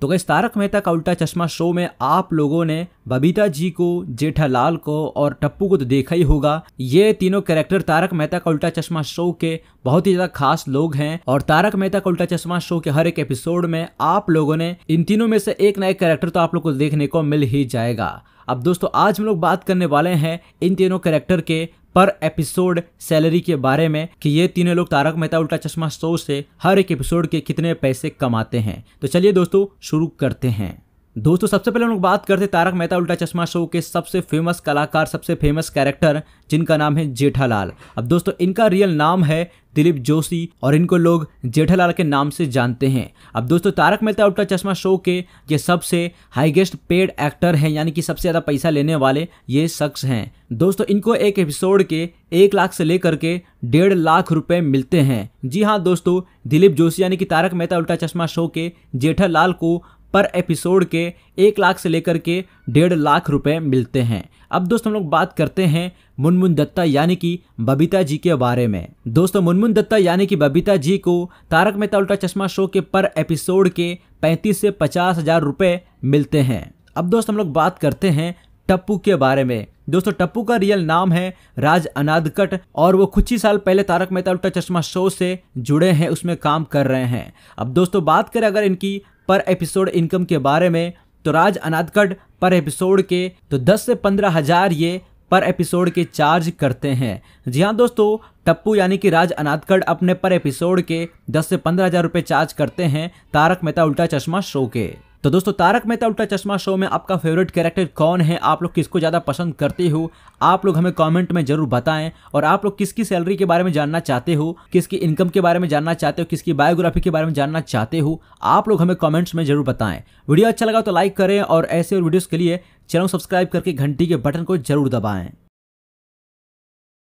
तो कैसे तारक मेहता का उल्टा चश्मा शो में आप लोगों ने बबीता जी को जेठालाल को और टप्पू को तो देखा ही होगा ये तीनों कैरेक्टर तारक मेहता का उल्टा चश्मा शो के बहुत ही ज्यादा खास लोग हैं और तारक मेहता का उल्टा चश्मा शो के हर एक एपिसोड में आप लोगों ने इन तीनों में से एक नए एक कैरेक्टर तो आप लोग को देखने को मिल ही जाएगा अब दोस्तों आज हम लोग बात करने वाले हैं इन तीनों कैरेक्टर के पर एपिसोड सैलरी के बारे में कि ये तीनों लोग तारक मेहता उल्टा चश्मा शो से हर एक एपिसोड के कितने पैसे कमाते हैं तो चलिए दोस्तों शुरू करते हैं दोस्तों सबसे पहले हम लोग बात करते तारक मेहता उल्टा चश्मा शो के सबसे फेमस कलाकार सबसे फेमस कैरेक्टर जिनका नाम है जेठालाल अब दोस्तों इनका रियल नाम है दिलीप जोशी और इनको लोग जेठालाल के नाम से जानते हैं अब दोस्तों तारक मेहता उल्टा चश्मा शो के ये सबसे हाईगेस्ट पेड एक्टर हैं यानी कि सबसे ज़्यादा पैसा लेने वाले ये शख्स हैं दोस्तों इनको एक एपिसोड के एक लाख से लेकर के डेढ़ लाख रुपए मिलते हैं जी हाँ दोस्तों दिलीप जोशी यानी कि तारक मेहता उल्टा चश्मा शो के जेठालाल को पर एपिसोड के एक लाख से लेकर के डेढ़ लाख रुपए मिलते हैं अब दोस्तों हम लोग बात करते हैं मुनमुन दत्ता यानी कि बबीता जी के बारे में दोस्तों मुनमुन दत्ता यानी कि बबीता जी को तारक मेहता उल्टा चश्मा शो के पर एपिसोड के 35 से पचास हजार रुपये मिलते हैं अब दोस्तों हम लोग बात करते हैं टप्पू के बारे में दोस्तों टप्पू का रियल नाम है राज अनादकट और वो कुछ ही साल पहले तारक मेहता उल्टा चश्मा शो से जुड़े हैं उसमें काम कर रहे हैं अब दोस्तों बात करें अगर इनकी पर एपिसोड इनकम के बारे में तो राज अनाथगढ़ पर एपिसोड के तो दस से पंद्रह हजार ये पर एपिसोड के चार्ज करते हैं जी हाँ दोस्तों टप्पू यानी कि राज अनाथगढ़ अपने पर एपिसोड के 10 से पंद्रह हज़ार रुपये चार्ज करते हैं तारक मेहता उल्टा चश्मा शो के तो दोस्तों तारक मेहता उल्टा चश्मा शो में आपका फेवरेट कैरेक्टर कौन है आप लोग किसको ज़्यादा पसंद करते हो आप लोग हमें कमेंट में जरूर बताएं और आप लोग किसकी सैलरी के बारे में जानना चाहते हो किसकी इनकम के बारे में जानना चाहते हो किसकी बायोग्राफी के बारे में जानना चाहते हो आप लोग हमें कॉमेंट्स में जरूर बताएं वीडियो अच्छा लगा तो लाइक करें और ऐसे और वीडियोज़ के लिए चैनल सब्सक्राइब करके घंटी के बटन को जरूर दबाएँ